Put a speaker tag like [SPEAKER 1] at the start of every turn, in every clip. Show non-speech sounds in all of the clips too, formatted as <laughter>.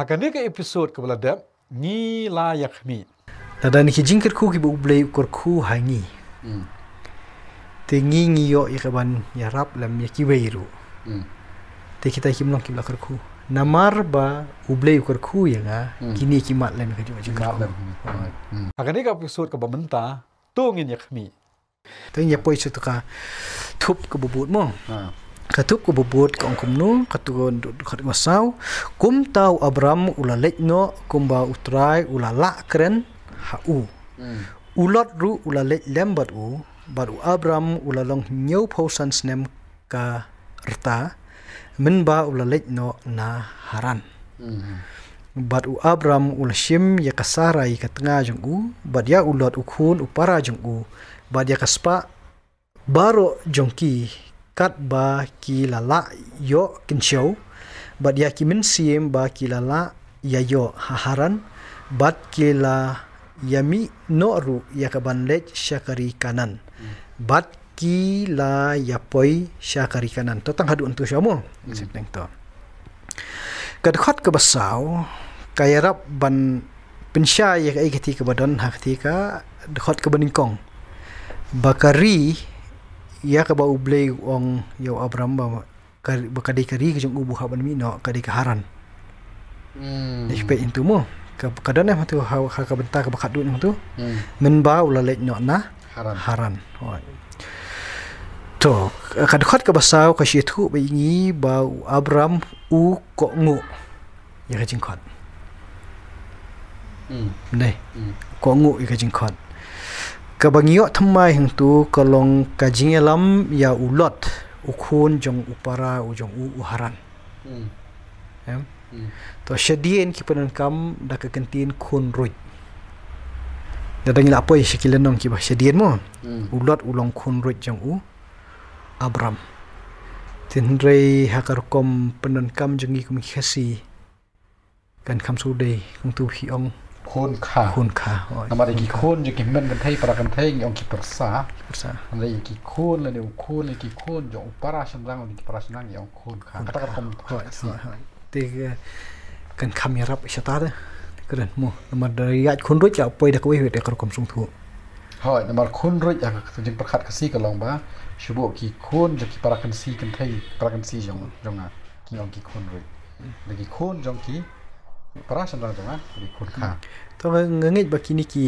[SPEAKER 1] ฮักันเด็กเอพิโซดกับเราเด็บนี่ลายขมี
[SPEAKER 2] แต่ดันขี้จิงคระคู่กับอุเบลกระคู่หางีแต่งี้งี้อยออีกบันยารับเล้วมีกี่เวรู้แต่คิดไอ้คิมลองคิดละกระคู่นามาร์บะอุเบลกระคู่ยังไงกินี่
[SPEAKER 1] ิมัดแล้วมีกี่จิงลระคู่ฮักันเด็กเอพิโซดกับบัมตาตัวงี้ยักมีแต่งี้ไปชุดกะทุบกับบุบุดมั้ง Katu ku bubut ka
[SPEAKER 2] ungkum nu, katu ku kat ngasau, kum tahu Abram ulah lekno, kum bawa utrai ulah lak keren ha'u. Hmm. Ulat ru ula lek lem u, Baru u Abram ula long nyau pausan senem ka rta, min ba ula lekno na haran. Hmm. Baru u Abram ula shim ya kasarai kat tengah jeng u, bat ya ulat ukhun upara jeng u, bat ya kaspa baru jongki kat ba ki lala yo kin show bat ya ki min siem ba ki lala ya yo haharan bat ki la yami no ru ya ka ban lej shakari kanan mm. bat ki la ya poi syakari kanan to tang hadu antu shamo sip hmm. teng to kad khot ke basau kay rap ban pensya ya ka ikati ke badan hakti ka khot ke beningkong bakari ia ke bau blei wong yo abram ba kadai kari ke jungu buha ban mino kadai ke haran hmm ich bin du mo kadai ne matu ha ka ha, bentar ke bakat du ne hmm men ba ula lek no na haran haran oi to kad khot ke basau ke situ be ngi ba abram u ko ngu ya ke jing khot hmm ne hmm. ko ngu ya ke jing กบังยอทำไมถึงตูกลงกจิงเอลัมยาอุลอดอุคูนจงอุปาราอุจงอุอุฮารันเอ็มตัวเชดีนคิปนันคำดักกันตีนคนรุ่ยแต่ตอนนี้ละป่วยสกิลนองคิบะเชดีนมั้งอุลอดอุลองคนรุ่ยจงอุอับรามถึงเรฮักรคมปนันคำจงอีกมิคสีกันคำสูดเดย์ของตูฮิ
[SPEAKER 1] องคุณค่ะคุณค่ะนมาได้กี่คุณอยู่กี่เม่นกันเทยปรากันเทยองคิปรสาปรสาอะไรกี่คุณเลยเดี๋ยวคุณเลยกี่คุณอยู่ปราชนังอยู่ปราชนังอยู่คุณค่ะตั้งแต่คนค่อยสิตีกันคำยารับชะตาเด้กระนั้นมูนมาได้ยัดคุณรู้จักไปเด็กวิเวทเด็กกระคมสุงทุกหอยนมาคุณรู้จักจึงประคัดกสีกันลองบ้าชั่วโมงกี่คุณจะกี่ปรากันสีกันเทยปรากันสีจงจงอ่ะกี่องกี่คุณรู้เลยกี่คุณจงกี่ Peras dalam tu kan di kunka. Hmm.
[SPEAKER 2] Tu ngengit bagi ni ki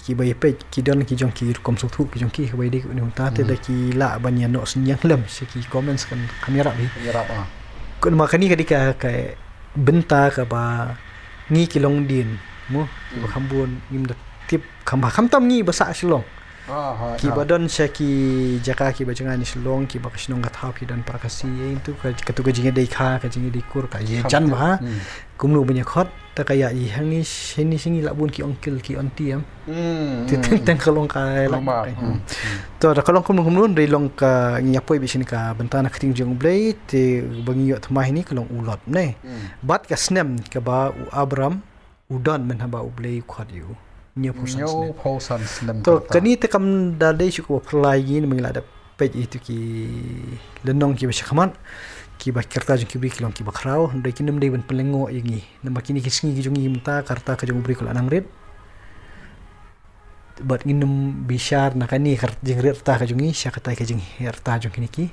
[SPEAKER 2] ki bayi pe ki don ki jong ki rukom suhu ki jong ki bayi dek ni hutan tu hmm. dah ki la banyak nok senyang lem si ki comments kan kamera ni. Ah. Kamera apa? Kau nak ni kadika kai benta kapa ni kilong long din mu hmm. kambun ni mudah tip kamba kamtam ni besar silong ki badon sha ki jaka ki bachanga ni shlong ki bakshnong ka thau ki dan prakasi ye eh, intu ka katu ka jinge dei kha ka jinge dei kur ka ye chan ba hmm. kumlu banyak khot tak ka ya i hangi sheni singi labun ki onkil ki onti am hmm, titeng-teng hmm. ten kalong ka la eh. to ada kalong kumlu kumlu re long ka nyapoi bisin ka bentana khating jong blei ti bangi yot mai ni kalong ulot ne bat ka snem ka u abram udan menha ublay u blei New Pulsan New Slim. Pulsan Slim. Tu kini tekam dari cukup pelajin ini mengilah ada page itu ki lenong ki bahasa kaman ki bah kerta jeng ki bi kilong ki bakrau dari kini mende ben pelengo ini. Nama kini kisngi ki jungi minta kerta ke jung berikul anang red. Buat nginum bishar nakani kerja jeng red kerta ke jungi syakatai ke jungi kerta jung kini ki.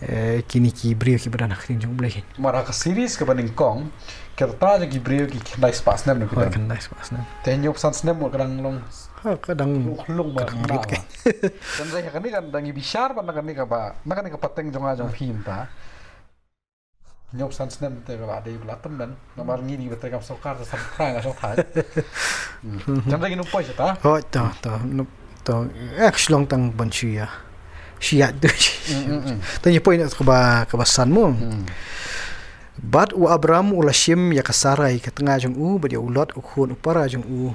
[SPEAKER 2] Eh, kini ki brio ki
[SPEAKER 1] bada nakhrin jong blekin mara ka series ka baning kong ke ta ja ki brio ki khnai spas nem ko ka khnai spas nem ten yo san snem ka dang long ka dang long ba dang ke ten ja ka ni kan dang i bishar ba nakani ka ba nakani ka pateng jong a jong phim ta nyo oh, san snem te ba de bla tam nan eh, no mar ni ni ba tre ka so kar ta sam pra ga so thai
[SPEAKER 2] ten ja ki nu poi ta ho ta ta nu ta ek shlong tang ban chi ya syiat tu <laughs> tanya poin ke kebasan mu mm. bat u abram ulashim ya kasarai ke tengah jung u bedi ulot ukhun upara jung u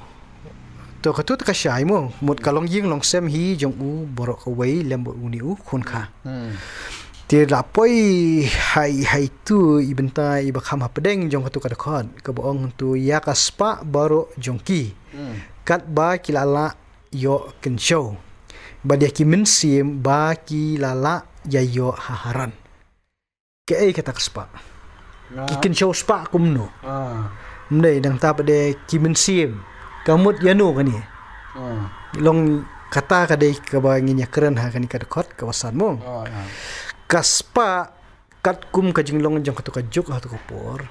[SPEAKER 2] to ketu ta kasai mu mut mm. kalong jing long sem hi jung u borok kawai lembut uni u khun kha mm. ti lapoi hai hai tu ibenta ibakham hapdeng jong ketu kada khon ke boong tu ya kaspa baro ki. kat ba kilala yo kencho badia kiminsim mensim, ki lala yayo haharan ke ai kata kespa ya. ki kin show spa kumno ah mnei ha. dang ta pade kiminsim kamut yanu kani ah
[SPEAKER 1] ha.
[SPEAKER 2] long kata ka dei ka ba ngin ha kani ka kot ka wasan mo kaspa kat kum ka jinglong jang katuk juk ha tukupor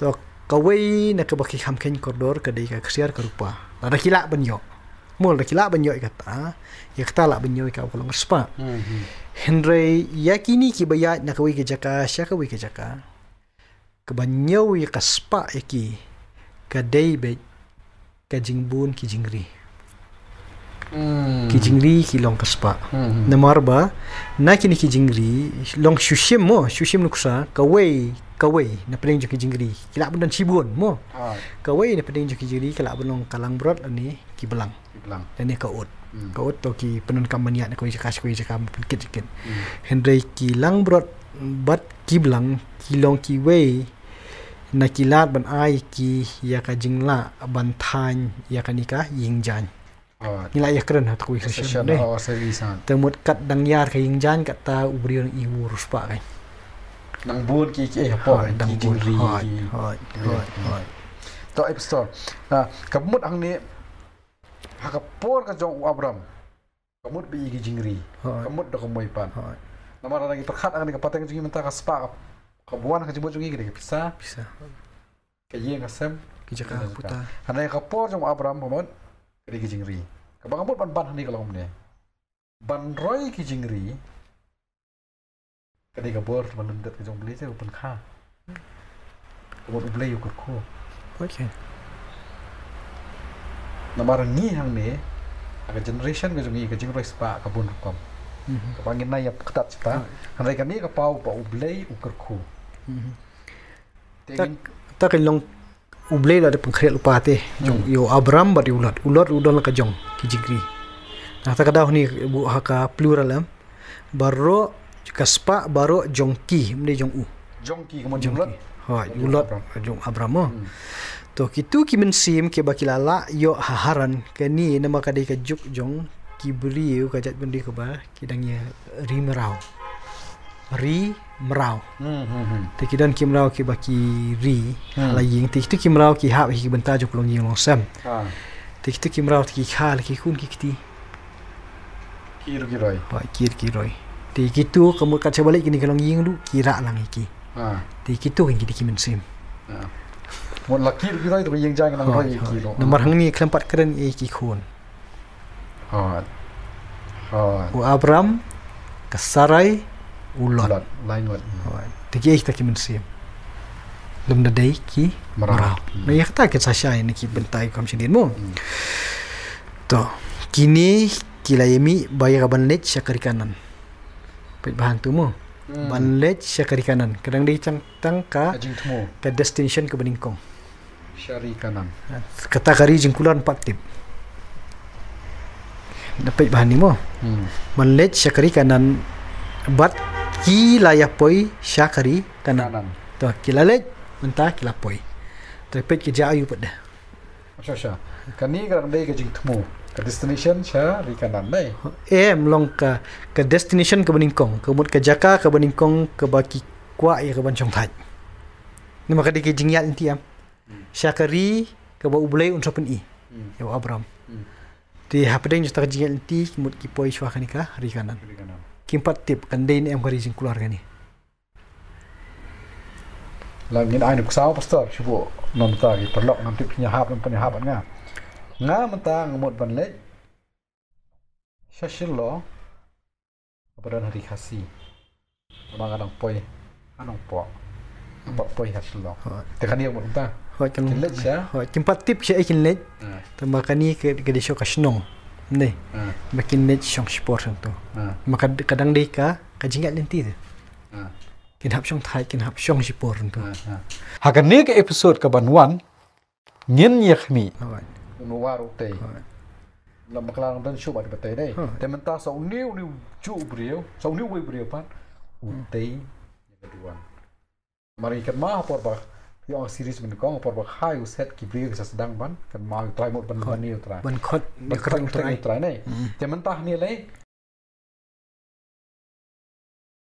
[SPEAKER 2] to kawai na ba ki hamken kordor ka dei ka kesiar ka rupa ada kilak ben yok mul rek la banyo kata ya kata la banyo ka ko lang spa mhm. hendre yakini ki bayat na kawi ke jaka sya kawi ke jaka ke banyo ka spa yaki ke dei be ke jingbun ki jingri hmm. ki jingri ki long ke spa mhm. na na kini ki jingri long shushim mo shushim nuksa ka wei kawai na pening joki jingri kila benon cibun mo ah. Ha. kawai na pening joki jingri kila benon kalang brot ani ki belang belang dan ka kaut mm. kaut to ki penon kamania na kawai cakas kawai cakam pikit pikit mm. hendrei ki lang brot bat ki belang ki long ki wei na kilat ban ai ki ya ka jingla ban tan ya ka nikah ying jan
[SPEAKER 1] Oh, ha. Nila ya
[SPEAKER 2] keren hatku ikhlas ya. Temut kat dang yar ke ying jan kat ta ubriun iwur supa kan.
[SPEAKER 1] នឹង9គីអីប៉ុនគីគីរីហើយហើយហើយតអេផ្សតណាកំមុតអង្គនេះកពរកចងអប្រមកំមុតប៊ីគីជីងរីកំមុតដកមួយប៉ានហើយណាមរណាគីប្រខាត់អង្គនេះកប៉តេងជីងមិនតកស្ប៉ាកបួនកជីបុជីគីគីផ្សាផ្សាកាយេងអសេមគីចកាពុតាហើយកពរចងអប្រមកំមុតគីគីជីងរីកបកំមុតប៉ានប៉ានហ្នឹងកឡុំនេះប៉ានរយគីជីងរីกระดิกระเบอรมันเดือดกันจงเบลเจ้าปนข้าบอร์เบลอยู่กับคู่โอเคนับมาเรื่องนี้ทางนี้กับเจเนอเรชันก็จงอีกับจงรสปะกับบุญกรรมกับางนายบขตัดจิตาอันไรกันนี้กับเป่าเป่าเบลอยู่กับคู่ถ้า
[SPEAKER 2] ถ้าเกิดลงอุเบลเราได้เป็นเครียดอุปาเตจงอยู่อับรามบัดอุลัดอุลัดอุดรกับจงกิจกรีนะแต่ก็ดาวนี้บุหักาูรัล a l บัรโร Jika Kaspa baru jongki mende jong u. Jongki kamu jong ulat. Ha ulat jong Abraham. Hmm. Tu kitu ki mensim ke bakilala yo haharan ke ni nama kadai ke juk jong ki beri u kajat bendi ke ba kidangnya ri merau. Ri merau. Hmm hmm hmm. Te kidan ki merau ki baki ri hmm. la ying te kitu ki merau ki hab ki bentar jo kulong ying long Ha. Te kitu ki merau ki khal ki kun ki kiti. Kiro kiroi. Ha kiro kiroi. Di kita kamu kaca balik kini kalau ngiing dulu kira lah ngiki. Ha. Di kita kini kini kimen sim.
[SPEAKER 1] Ha. Mon laki tu kita itu yang jangan nak kaya kiri. Nomor
[SPEAKER 2] hang ni kelempat keren ngiki eh, kun. Ha. Ha. Abram kesarai ulat. Ulat lain ulat. Ha. Tiga kita kimen sim. Lum nadei ki merap. Nah ya kita kita sasha ini kita bentai kau macam dia kan, hmm. Tuh kini kila yemi bayar kaban net syakarikanan perubahan tu mu. Hmm. Banlej syar kanan. Kadang dia macam tangka ke destination ke beningkong.
[SPEAKER 1] Syari kanan. Ha,
[SPEAKER 2] Kata kari jengkulan empat tip. Dapat bahan ni mu. Hmm. Banlej syar kanan. Bat ki layak poi syar kanan.
[SPEAKER 1] kanan. Tu kilalej menta kilapoi. Terpet kerja ayu pada. Masya-Allah. Kan ni kerang dia kejing temu ke destination saya di kanan nai
[SPEAKER 2] eh melong ke ke destination ke beningkong ke mut ke jaka ke beningkong ke baki kuai eh, ke bancong tai ni maka dikit jingiat nanti ya hmm. syakari ke bau bulai untuk pun i hmm. ya abram hmm. di apa dah kan yang jingiat nanti mut kipoi syuah kanika di kanan kimpat tip kandain em kari jing keluarga ni
[SPEAKER 1] lagi ni ayah nak kusau pastor cubo nonton lagi perlok nanti penyahap dan penyahapan kan nga mata ngemut banlet apa dan hari khasi mang anang poi anang po pak poi shashillo te kan yang mata ho kan lech ya ho cempat
[SPEAKER 2] tip che ikin lech ha. te makani ke ke disho kasnong ne ha. makin lech shong sport tu ha. maka kadang deka kajingat ya nanti tu kin hap shong
[SPEAKER 1] thai kin hap shong sport tu ha kan ni ke episode ke ban wan ngin yakmi นูวารุตลำบากลางดันชูบัดปตได้แต่มันตาสองนิ้วนิ้วจูบเรียวสองนิ้ววิบเรียวพันอุตเตยกระดวนมารีกันมาพอบักที่ออกซีรีส์มันก้องพอบักไฮอุเซตกิบเรียวกับสดังบันกันมาอยู่ตรายหมดบันบันนิ้วตรายบันคดบันคดตรายตรายนี่แต่มันตาเนี่ยเลย